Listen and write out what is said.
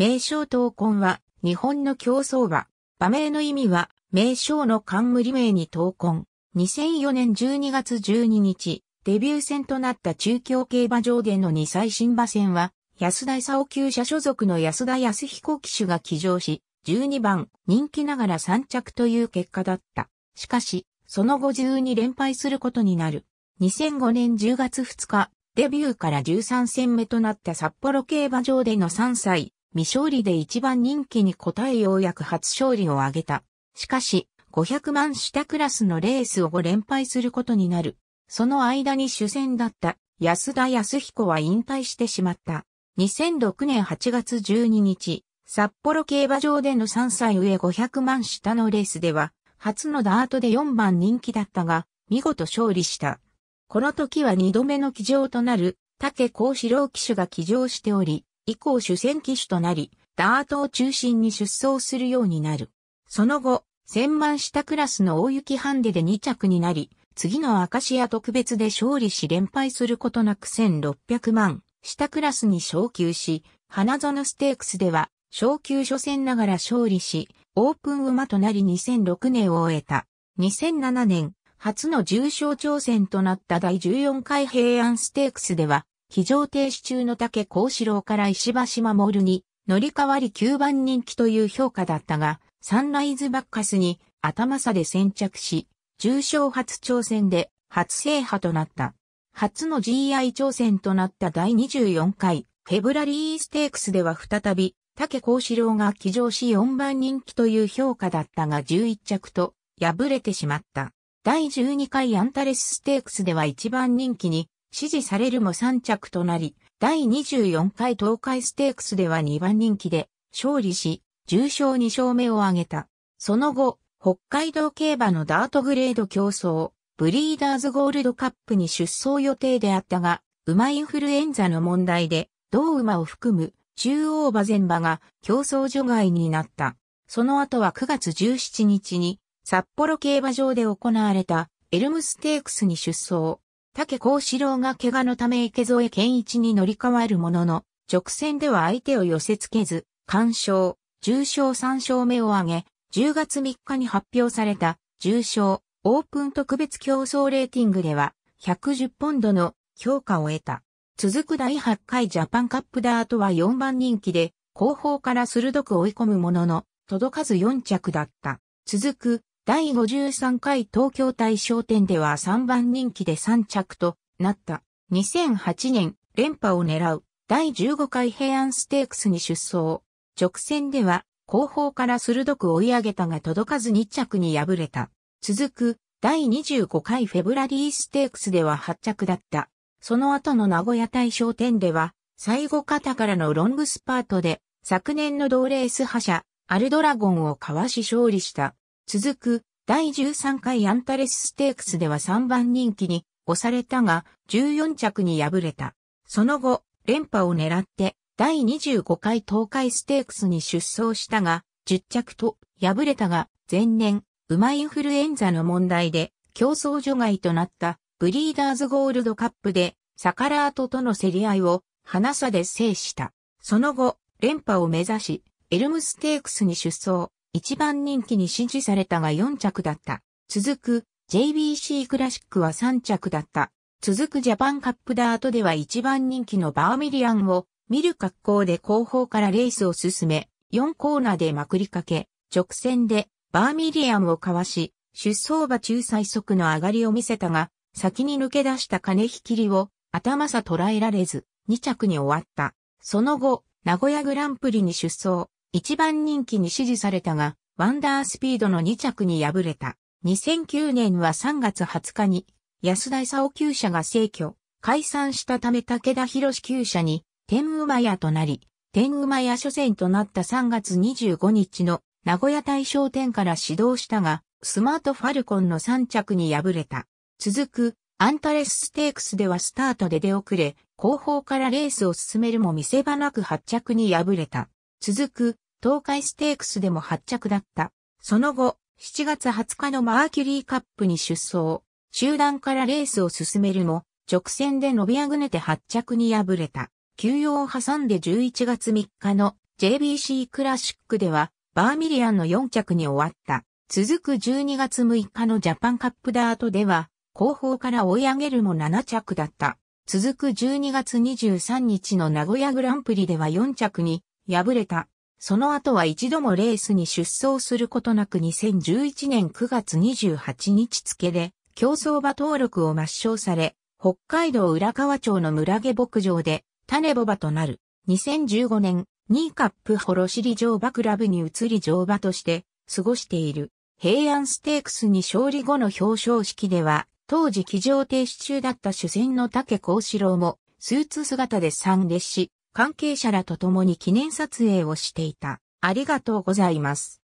名称闘魂は、日本の競争馬。馬名の意味は、名称の冠名に闘魂。2004年12月12日、デビュー戦となった中京競馬場での2歳新馬戦は、安田勲級舎所属の安田康彦騎手が騎乗し、12番、人気ながら3着という結果だった。しかし、その後12連敗することになる。2005年10月2日、デビューから13戦目となった札幌競馬場での3歳、未勝利で一番人気に応えようやく初勝利を挙げた。しかし、500万下クラスのレースを5連敗することになる。その間に主戦だった安田康彦は引退してしまった。2006年8月12日、札幌競馬場での3歳上500万下のレースでは、初のダートで4番人気だったが、見事勝利した。この時は2度目の騎乗となる、竹幸四郎騎手が騎乗しており、以降主戦機種となり、ダートを中心に出走するようになる。その後、千万下クラスの大雪ハンデで2着になり、次のアカシア特別で勝利し連敗することなく1600万下クラスに昇級し、花園ステークスでは昇級初戦ながら勝利し、オープン馬となり2006年を終えた。2007年、初の重賞挑戦となった第14回平安ステークスでは、非常停止中の竹幸志郎から石橋守に乗り換わり9番人気という評価だったが、サンライズバッカスに頭差で先着し、重賞初挑戦で初制覇となった。初の GI 挑戦となった第24回フェブラリーステークスでは再び、竹幸志郎が騎乗し4番人気という評価だったが11着と敗れてしまった。第12回アンタレスステークスでは1番人気に支持されるも3着となり、第24回東海ステークスでは2番人気で勝利し、重賞2勝目を挙げた。その後、北海道競馬のダートグレード競争、ブリーダーズゴールドカップに出走予定であったが、馬インフルエンザの問題で、同馬を含む中央馬全馬が競争除外になった。その後は9月17日に札幌競馬場で行われたエルムステークスに出走。竹幸四郎が怪我のため池添健一に乗り換わるものの、直線では相手を寄せ付けず、干渉、重傷3勝目を挙げ、10月3日に発表された、重賞オープン特別競争レーティングでは、110ポンドの評価を得た。続く第8回ジャパンカップダートは4番人気で、後方から鋭く追い込むものの、届かず4着だった。続く第53回東京大賞典では3番人気で3着となった。2008年、連覇を狙う第15回平安ステークスに出走。直線では後方から鋭く追い上げたが届かず2着に敗れた。続く第25回フェブラリーステークスでは8着だった。その後の名古屋大賞典では最後方からのロングスパートで昨年の同レース覇者アルドラゴンをかわし勝利した。続く第13回アンタレスステークスでは3番人気に押されたが14着に敗れた。その後、連覇を狙って第25回東海ステークスに出走したが10着と敗れたが前年馬インフルエンザの問題で競争除外となったブリーダーズゴールドカップでサカラートとの競り合いを花差で制した。その後、連覇を目指し、エルムステークスに出走、一番人気に支持されたが4着だった。続く JBC クラシックは3着だった。続くジャパンカップダートでは一番人気のバーミリアンを見る格好で後方からレースを進め、4コーナーでまくりかけ、直線でバーミリアンをかわし、出走馬中最速の上がりを見せたが、先に抜け出した金引きりを頭さ捉えられず、2着に終わった。その後、名古屋グランプリに出走、一番人気に支持されたが、ワンダースピードの2着に敗れた。2009年は3月20日に、安田勲厩舎が逝去、解散したため武田博厩舎に、天馬屋となり、天馬屋初戦となった3月25日の名古屋大商店から指導したが、スマートファルコンの3着に敗れた。続く、アンタレスステークスではスタートで出遅れ、後方からレースを進めるも見せ場なく8着に敗れた。続く東海ステークスでも発着だった。その後、7月20日のマーキュリーカップに出走、集団からレースを進めるも、直線で伸びあぐねて発着に敗れた。休養を挟んで11月3日の JBC クラシックでは、バーミリアンの4着に終わった。続く12月6日のジャパンカップダートでは、後方から追い上げるも7着だった。続く12月23日の名古屋グランプリでは4着に敗れた。その後は一度もレースに出走することなく2011年9月28日付で競走馬登録を抹消され、北海道浦河町の村毛牧場で種ボバとなる。2015年、ニーカップホロシリ乗馬クラブに移り乗馬として過ごしている。平安ステークスに勝利後の表彰式では、当時騎乗停止中だった主戦の竹幸四郎も、スーツ姿で参列し、関係者らと共に記念撮影をしていた。ありがとうございます。